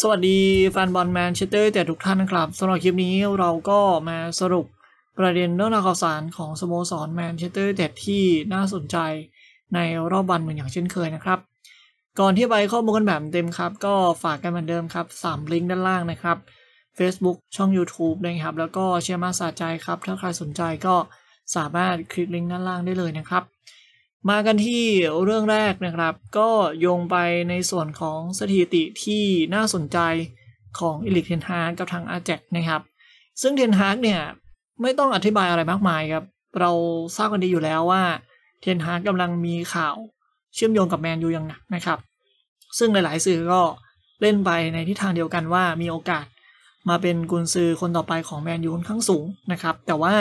สวัสดีแฟนบอลแมนเชสเตอร์แต่ทุกท่านนะครับสำหรับคลิปนี้เราก็มาสรุปประเด็นเรื่องราวข่าวสารของ สโมสรแมนเชสเตอร์เต่ดที่น่าสนใจ ในรอบวันเหมือนอย่างเช่นเคยนะครับ ก่อนที่ไปข้อมูลกันแบบเต็มครับ ก็ฝากกันเหมือนเดิมครับ3ลิงก์ด้านล่างนะครับ Facebook ช่อง YouTube นะครับ แล้วก็เชียร์มาสาใจครับถ้าใครสนใจก็สามารถคลิกลิงก์ด้านล่างได้เลยนะครับมากันที่เรื่องแรกนะครับ ก็โยงไปในส่วนของสถิติที่น่าสนใจของอิลิกเทนฮาร์กับทางอาแจกนะครับซึ่งเทนฮาร์เนี่ยไม่ต้องอธิบายอะไรมากมายครับเราทราบกันดีอยู่แล้วว่าเทนฮาร์กำลังมีข่าวเชื่อมโยงกับ แมนยูอย่างหนักนะครับ ซึ่งหลายๆ สื่อก็เล่นไปในทิศทางเดียวกันว่ามีโอกาสมาเป็นกุนซือคนต่อไปของแมนยูค่อนข้างสูงนะครับ แต่ว่า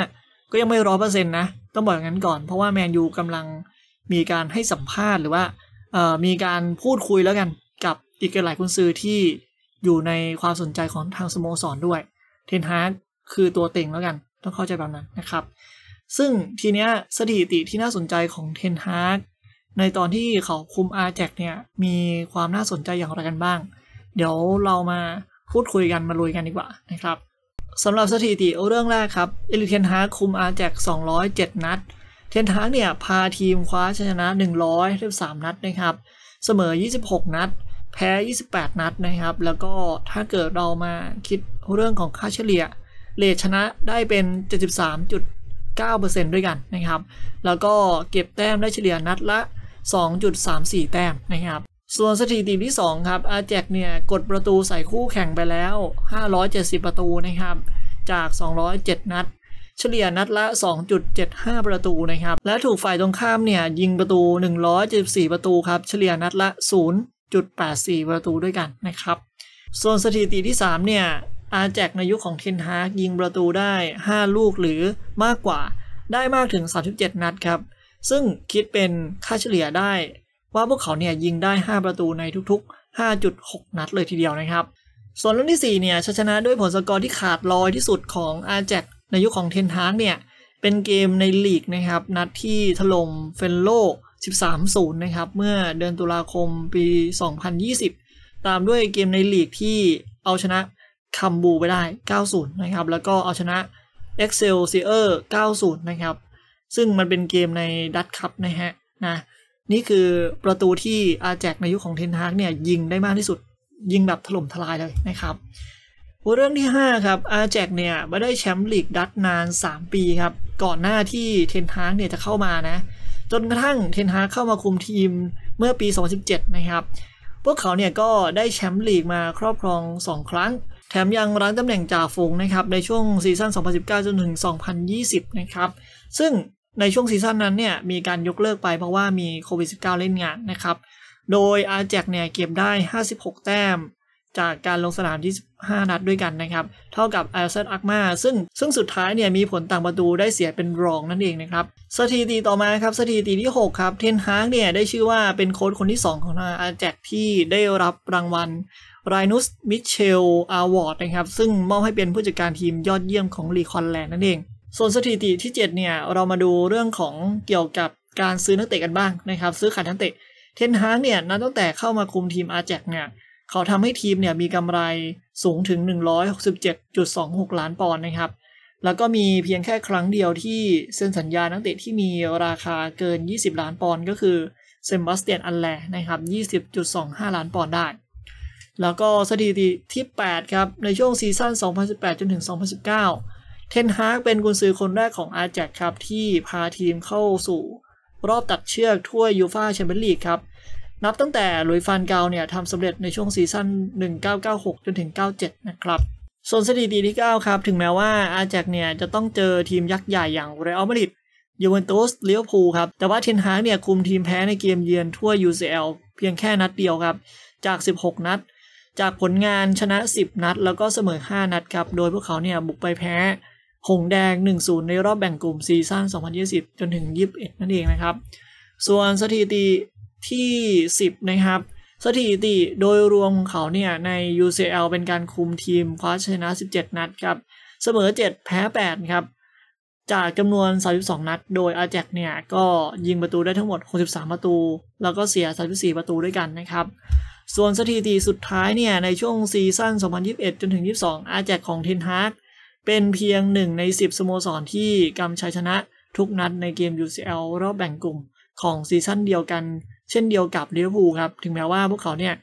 ก็ยังไม่ร้อเปอร์เซ็นต์นะต้องบอกอย่างนั้นก่อนเพราะว่าแมนยูกำลังมีการให้สัมภาษณ์หรือว่ามีการพูดคุยแล้วกันกับอีกหลายคุณซื้อที่อยู่ในความสนใจของทางสโมสรด้วยเทนฮาร์ดคือตัวเต็งแล้วกัน ต้องเข้าใจแบบนั้นนะครับ ซึ่งทีเนี้ยสถิติที่น่าสนใจของเทนฮาร์ดในตอนที่เขาคุมอาร์แจกเนี่ยมีความน่าสนใจอย่างไรกันบ้าง เดี๋ยวเรามาพูดคุยกันมาลุยกันดีกว่านะครับสำหรับสถิติเรื่องแรกครับเอลิเทนฮาร์คุมอาร์แจก207นัดเทนฮากเนี่ย พาทีมคว้าชนะ113นัดนะครับ เสมอ 26 นัด แพ้ 28 นัดนะครับ แล้วก็ถ้าเกิดเรามาคิดเรื่องของค่าเฉลี่ยเลทชนะได้เป็น 73.9%ด้วยกันนะครับ แล้วก็เก็บแต้มได้เฉลี่ยนัดละ 2.34 แต้มนะครับ ส่วนสถิติที่ 2 ครับ อาแจกเนี่ยกดประตูใส่คู่แข่งไปแล้ว 570 ประตูนะครับจาก 207 นัดเฉลี่ยนัดละ 2.75 ประตู นะครับ และถูกฝ่ายตรงข้ามเนี่ยยิงประตู 174 ประตูครับเฉลี่ยนัดละ 0.84 ประตูด้วยกันนะครับส่วนสถิติที่3เนี่ยอาแจกในยุคขของเทนฮากยิงประตูได้ 5 ลูกหรือมากกว่าได้มากถึง 37 นัดครับซึ่งคิดเป็นค่าเฉลี่ยได้ ว่าพวกเขาเนี่ยยิงได้ 5 ประตูในทุก ๆ 5.6 นัดเลยทีเดียวนะครับ ส่วนเรื่องที่4เนี่ยชนะด้วยผลสกอร์ที่ขาดลอยที่สุดของอาแจกในยุคขของเทนฮากเนี่ยเป็นเกมในลีกนะครับ นัดที่ถล่มเฟนโล13-0 นะครับเมื่อเดือนตุลาคมปี 2020 ตามด้วยเกมในลีกที่เอาชนะคัมบูไปได้ 9-0 นะครับแล้วก็เอาชนะ Excel s i ร r 9-0 นะครับ ซึ่งมันเป็นเกมในดัตคัพนะฮะนะนี่คือประตูที่อาแจกในยุคขของเทนฮากเนี่ยยิงได้มากที่สุด ยิงแบบถล่มทลายเลยนะครับเรื่องที่5ครับอาแจกเนี่ยไม่ได้แชมป์ลีกดัตนาน 3 ปีครับก่อนหน้าที่เทนฮากเนี่ยจะเข้ามานะจนกระทั่งเทนฮากเข้ามาคุมทีมเมื่อปี2017นะครับ พวกเขาเนี่ยก็ได้แชมป์ลีกมาครอบครอง 2 ครั้ง แถมยังรั้งตำแหน่งจ่าฝูงนะครับในช่วงซีซั่น2019จนถึง 2020 นะครับ ซึ่งในช่วงซีซั่นนั้นเนี่ยมีการยกเลิกไปเพราะว่ามีโควิด -19 เล่นงานนะครับ โดยอาแจกเนี่ยเก็บได้ 56 แต้มจากการลงสนาม 25 นัดด้วยกันนะครับ เท่ากับไอเซนอักมา ซึ่งซึ่งสุดท้ายเนี่ยมีผลต่างประตูได้เสียเป็นรองนั่นเองนะครับ สถิติต่อมาครับ สถิติที่ 6 ครับ เทนฮากเนี่ยได้ชื่อว่าเป็นโค้ชคนที่ 2 ของอาแจกที่ได้รับรางวัลไรนุสมิเชลอาวอร์ดนะครับ ซึ่งมอบให้เป็นผู้จัดการทีมยอดเยี่ยมของลีคอนแลนด์นั่นเอง ส่วนสถิติที่7เนี่ยเรามาดูเรื่องของเกี่ยวกับการซื้อนักเตะกันบ้างนะครับ ซื้อขายนักเตะ เทนฮากเนี่ยนับตั้งแต่เข้ามาคุมทีมอาแจกเนี่ยเขาทำให้ทีมเนี่ยมีกำไรสูงถึง 167.26 ล้านปอนด์นะครับ แล้วก็มีเพียงแค่ครั้งเดียวที่เซ็นสัญญานักเตะที่มีราคาเกิน 20 ล้านปอนด์ก็คือเซมบัสเตียนอันแลนะครับ 20.25 ล้านปอนด์ได้ แล้วก็สถิติที่ 8 ครับ ในช่วงซีซั่น 2018จนถึง 2019 เทนฮากเป็นกุนซือคนแรกของอาแจกครับ ที่พาทีมเข้าสู่รอบตัดเชือกถ้วยยูฟ่าแชมเปี้ยนลีกครับนับตั้งแต่ลุยฟานเกาเนี่ยทำสำเร็จในช่วงซีซั่น 1996 จนถึง 97 นะครับ ส่วนสถิติที่ 9 ครับ ถึงแม้ว่าอาแจกเนี่ย จะต้องเจอทีมยักษ์ใหญ่อย่างเรอัลมาดริด ยูเวนตุสเลี้ยวพูครับ แต่ว่าเทนฮาเนี่ย คุมทีมแพ้ในเกมเยือนทั่ว UCL เพียงแค่นัดเดียวครับ จาก 16 นัด จากผลงานชนะ 10 นัด แล้วก็เสมอ 5 นัดครับ โดยพวกเขาเนี่ยบุกไปแพ้หงแดง 1-0 ในรอบแบ่งกลุ่มซีซั่น 2020 จนถึง 21 นั่นเองนะครับ ส่วนสถิติที่ 10 นะครับ สถิติโดยรวมของเขาเนี่ยใน UCL เป็นการคุมทีม คว้าชนะ 17 นัดครับ เสมอ 7 แพ้ 8 ครับ จากจำนวน 32 นัด โดยอาแจกเนี่ยก็ยิงประตูได้ทั้งหมด 63 ประตู แล้วก็เสีย 34 ประตูด้วยกันนะครับ ส่วนสถิติสุดท้ายเนี่ยในช่วงซีซั่น2021 จนถึง 22 อาแจกของเทนฮากเป็นเพียง 1 ใน 10 สโมสรที่กำชัยชนะทุกนัดในเกม UCL รอบแบ่งกลุ่มของซีซั่นเดียวกันเช่นเดียวกับลิเวอร์พูลครับถึงแม้ว่าพวกเขาเนี่ย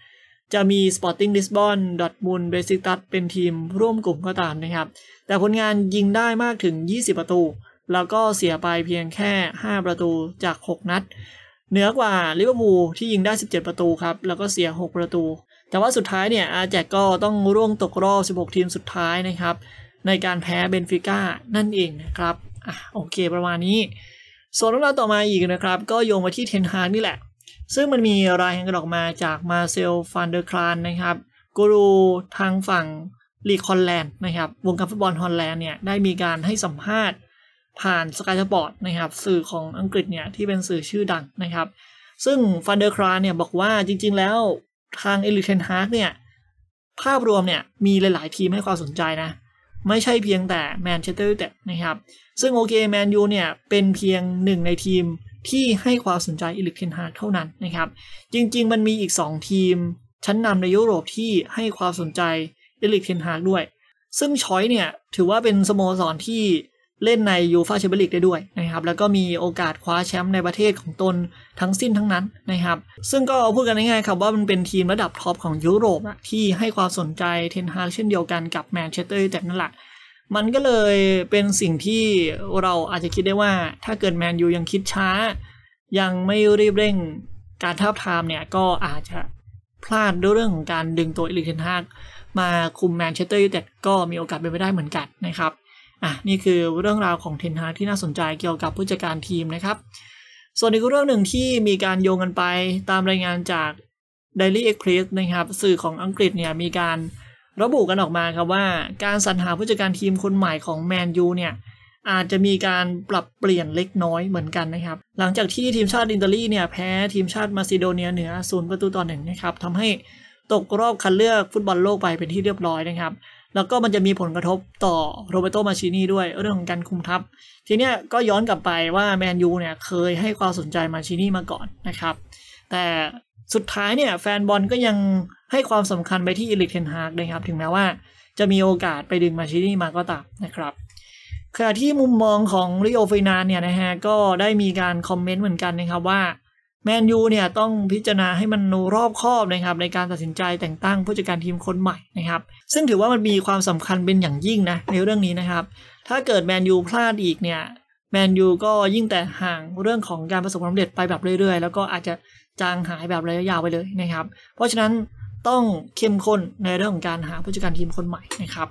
จะมี Sporting Lisbon ดอทมูลเบซิตัสเป็นทีมร่วมกลุ่มก็ตามนะครับ แต่ผลงานยิงได้มากถึง 20 ประตู แล้วก็เสียไปเพียงแค่ 5 ประตูจาก 6 นัด เหนือกว่าลิเวอร์พูลที่ยิงได้ 17 ประตูครับแล้วก็เสีย 6 ประตู แต่ว่าสุดท้ายเนี่ย อาแจกก็ต้องร่วงตกรอบ 16 ทีมสุดท้ายนะครับในการแพ้เบนฟิก้านั่นเองนะครับอ่ะโอเคประมาณนี้ส่วนเรื่องราวต่อมาอีกนะครับก็โยงมาที่เทนฮาร์นี่แหละซึ่งมันมีรายงานกออกมาจากมาเซลฟานเดอร์คลานนะครับกูรูทางฝั่งลีคอนแลนด์นะครับ วงการฟุตบอลฮอลแลนด์เนี่ยได้มีการให้สัมภาษณ์ผ่านสกายสปอร์ตนะครับ สื่อของอังกฤษเนี่ยที่เป็นสื่อชื่อดังนะครับ ซึ่งฟันเดอร์ครานเนี่ยบอกว่าจริง ๆแล้วทางเอลิเทนฮาร์กเนี่ยภาพรวมเนี่ยมีหลาย ๆทีมให้ความสนใจนะไม่ใช่เพียงแต่แมนเชสเตอร์ยูไนเต็ดนะครับ ซึ่งโอเคแมนยูเนี่ย เป็นเพียงหนึ่งในทีมที่ให้ความสนใจอิลิกเทนฮาเท่านั้นนะครับ จริงๆมันมีอีก 2 ทีม ชั้นนำในยุโรปที่ให้ความสนใจอิลิกเทนฮาด้วย ซึ่งชอยเนี่ย ถือว่าเป็นสโมสรที่เล่นในยูฟาแชมเปี้ยนลีกได้ด้วยนะครับ แล้วก็มีโอกาสคว้าแชมป์ในประเทศของตนทั้งสิ้นทั้งนั้นนะครับ ซึ่งก็พูดกันง่ายๆ ครับว่ามันเป็นทีมระดับท็อปของยุโรปที่ให้ความสนใจเทนฮากเช่นเดียวกันกับแมนเชสเตอร์แต่นั่นแหละ มันก็เลยเป็นสิ่งที่เราอาจจะคิดได้ว่า ถ้าเกิดแมนยูยังคิดช้ายังไม่รีบเร่งการท้าทามเนี่ยก็อาจจะพลาดด้วยเรื่องของการดึงตัวเอลิเทนฮากมาคุมแมนเชสเตอร์ยูไนเต็ดก็มีโอกาสเป็นไปได้เหมือนกันนะครับอ่ะนี่คือเรื่องราวของเทนฮาที่น่าสนใจเกี่ยวกับผู้จัดการทีมนะครับ ส่วนอีกเรื่องหนึ่งที่มีการโยงกันไปตามรายงานจาก Daily Express นะครับสื่อของอังกฤษเนี่ยมีการระบุกันออกมาครับว่าการสรรหาผู้จัดการทีมคนใหม่ของแมนยูเนี่ยอาจจะมีการปรับเปลี่ยนเล็กน้อยเหมือนกันนะครับ หลังจากที่ทีมชาติอิตาลีเนี่ยแพ้ทีมชาติมาซิโดเนียเหนือศูนย์ประตูต่อหนึ่งนะครับทำให้ตกรอบคัดเลือกฟุตบอลโลกไปเป็นที่เรียบร้อยนะครับแล้วก็มันจะมีผลกระทบต่อโรเบโต มาชินีด้วยเรื่องของการคุมทัพ ทีเนี้ยก็ย้อนกลับไปว่าแมนยูเนี่ยเคยให้ความสนใจมาชินีมาก่อนนะครับ แต่สุดท้ายเนี่ยแฟนบอลก็ยังให้ความสำคัญไปที่อิลิกเทนฮากนะครับ ถึงแม้ว่าจะมีโอกาสไปดึงมาชินีมาก็ตามนะครับขณะที่มุมมองของริโอฟินานเนี่ยนะฮะก็ได้มีการคอมเมนต์เหมือนกันนะครับว่าแมนยูเนี่ยต้องพิจารณาให้มันรอบคอบนะครับ ในการตัดสินใจแต่งตั้งผู้จัดการทีมคนใหม่นะครับซึ่งถือว่ามันมีความสำคัญเป็นอย่างยิ่งนะในเรื่องนี้นะครับ ถ้าเกิดแมนยูพลาดอีกเนี่ยแมนยูก็ยิ่งแต่ห่างเรื่องของการประสบความสำเร็จไปแบบเรื่อย ๆ แล้วก็อาจจะจางหายแบบระยะยาวไปเลยนะครับ เพราะฉะนั้นต้องเข้มข้นในเรื่องของการหาผู้จัดการทีมคนใหม่นะครับ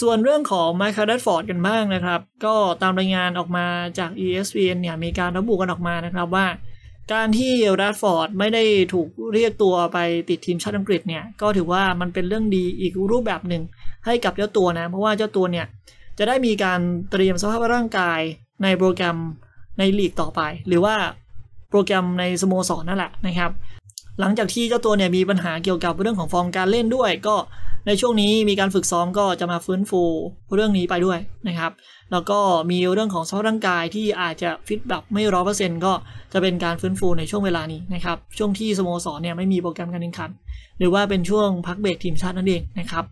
ส่วนเรื่องของไมเคิลดัตฟอร์ดกันบ้างนะครับ ก็ตามรายงานออกมาจาก ESPN เนี่ยมีการระบุกันออกมานะครับว่าการที่รดฟอร์ดไม่ได้ถูกเรียกตัวไปติดทีมชาติอังกฤษเนี่ยก็ถือว่ามันเป็นเรื่องดีอีกรูปแบบหนึ่งให้กับเจ้าตัวนะ เพราะว่าเจ้าตัวเนี่ยจะได้มีการเตรียมสภาพร่างกายในโปรแกรมในลีกต่อไป หรือว่าโปรแกรมในสโมสรนั่นแหละนะครับ หลังจากที่เจ้าตัวเนี่ยมีปัญหาเกี่ยวกับเรื่องของฟอร์มการเล่นด้วยก็ในช่วงนี้มีการฝึกซ้อมก็จะมาฟื้นฟูเรื่องนี้ไปด้วยนะครับแล้วก็มีเรื่องของสภาพร่างกายที่อาจจะฟิตแบบไม่ร้อเปอร์เซ็นต์ก็จะเป็นการฟื้นฟูในช่วงเวลานี้นะครับ ช่วงที่สโมสรเนี่ยไม่มีโปรแกรมการแข่งขันหรือว่าเป็นช่วงพักเบรกทีมชาตินั่นเองนะครับ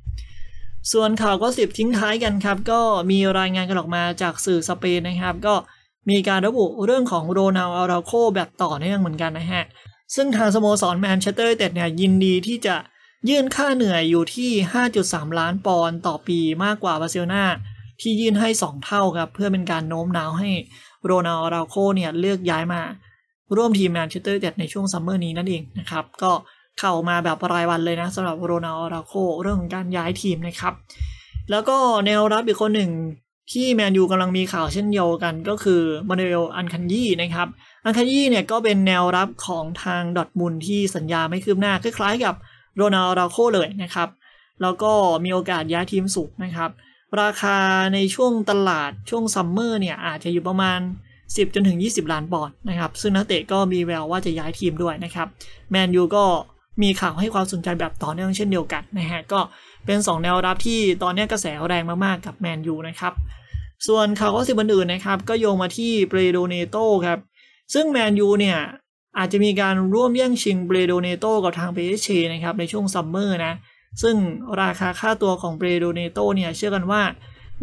ส่วนข่าวก็สิบทิ้งท้ายกันครับก็มีรายงานกันออกมาจากสื่อสเปนนะครับ ก็มีการระบุเรื่องของโรนัลอาราโคแบบต่อเนื่องเหมือนกันนะฮะซึ่งทางสโมสรแมนเชสเตอร์เต็ดเนี่ยยินดีที่จะยื่นค่าเหนื่อยอยู่ที่ 5.3 ล้านปอนด์ต่อปีมากกว่าบาร์เซโลนาที่ยื่นให้ 2 เท่าครับ เพื่อเป็นการโน้มน้าวให้โรนัลราโคเนี่ยเลือกย้ายมาร่วมทีมแมนเชสเตอร์ยูไนเต็ดในช่วงซัมเมอร์นี้นั่นเองนะครับ ก็เข้ามาแบบรายวันเลยนะสำหรับโรนัลราโค เรื่องของการย้ายทีมนะครับ แล้วก็แนวรับอีกคนหนึ่งที่แมนยูกำลังมีข่าวเช่นเดียวกัน ก็คือมาเอลอันคันยี่นะครับอันคันยี่เนี่ยก็เป็นแนวรับของทางดอทมุลที่สัญญาไม่คืบหน้าคล้ายๆ กับโรนัลราโคเลยนะครับ แล้วก็มีโอกาสย้ายทีมสูงนะครับ ราคาในช่วงตลาดช่วงซัมเมอร์เนี่ย อาจจะอยู่ประมาณ 10 จนถึง 20 ล้านปอนด์นะครับ ซึ่งนักเตะก็มีแววว่าจะย้ายทีมด้วยนะครับ แมนยูก็มีข่าวให้ความสนใจแบบต่อเนื่องเช่นเดียวกันนะฮะ ก็เป็น 2 แนวรับที่ตอนนี้กระแสแรงมากๆกับแมนยูนะครับ ส่วนข่าวก็สิบอื่นนะครับก็โยงมาที่เปโดเนโตครับ ซึ่งแมนยูเนี่ยอาจจะมีการร่วมแย่งชิงเบรโดเนโตกับทางเปเชนะครับในช่วงซัมเมอร์นะซึ่งราคาค่าตัวของเบรโดเนโตเนี่ยเชื่อกันว่า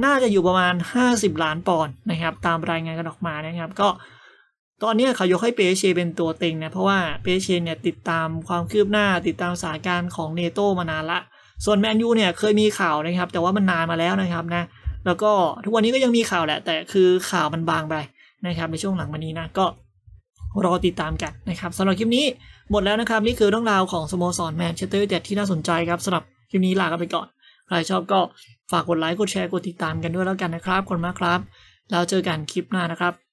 น่าจะอยู่ประมาณ 50 ล้านปอนด์นะครับตามรายงานกันออกมานะครับ ก็ตอนนี้เขายกให้เปเชเป็นตัวเต็งนะเพราะว่าเปเชเนี่ยติดตามความคืบหน้าติดตามสถานการณ์ของเนโตมานานละ ส่วนแมนยูเนี่ยเคยมีข่าวนะครับแต่ว่ามันนานมาแล้วนะครับนะแล้วก็ทุกวันนี้ก็ยังมีข่าวแหละแต่คือข่าวมันบางไปนะครับในช่วงหลังมานี้นะก็รอติดตามกันนะครับสำหรับคลิปนี้หมดแล้วนะครับ นี่คือเรื่องราวของสโมสรแมนเชสเตอร์ยูไนเต็ดที่น่าสนใจครับสำหรับคลิปนี้ลากันไปก่อน ใครชอบก็ฝากกดไลค์กดแชร์กดติดตามกันด้วยแล้วกันนะครับ คนมากครับ แล้วเจอกันคลิปหน้านะครับ